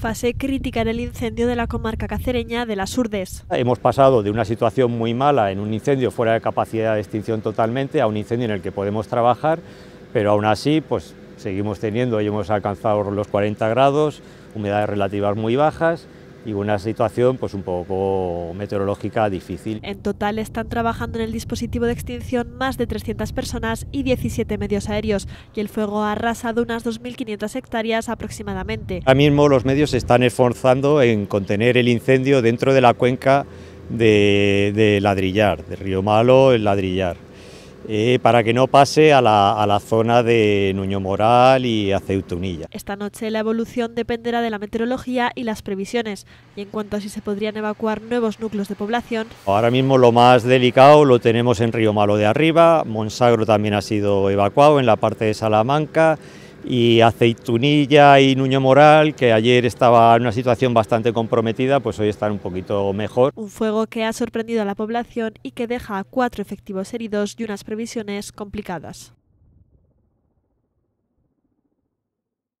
fase crítica en el incendio de la comarca cacereña de las Urdes. Hemos pasado de una situación muy mala en un incendio fuera de capacidad de extinción totalmente a un incendio en el que podemos trabajar, pero aún así pues seguimos teniendo, ...y hemos alcanzado los 40 grados, humedades relativas muy bajas y una situación pues un poco meteorológica difícil. En total están trabajando en el dispositivo de extinción más de 300 personas y 17 medios aéreos y el fuego ha arrasado unas 2.500 hectáreas aproximadamente. Ahora mismo los medios se están esforzando en contener el incendio dentro de la cuenca de, de Ladrillar, de Río Malo, el Ladrillar. Eh, para que no pase a la, zona de Nuño Moral y Aceutunilla". Esta noche la evolución dependerá de la meteorología y las previsiones, y en cuanto a si se podrían evacuar nuevos núcleos de población. Ahora mismo lo más delicado lo tenemos en Río Malo de arriba, Monsagro también ha sido evacuado en la parte de Salamanca, y Aceitunilla y Nuño Moral, que ayer estaba en una situación bastante comprometida, pues hoy están un poquito mejor. Un fuego que ha sorprendido a la población y que deja a cuatro efectivos heridos y unas previsiones complicadas.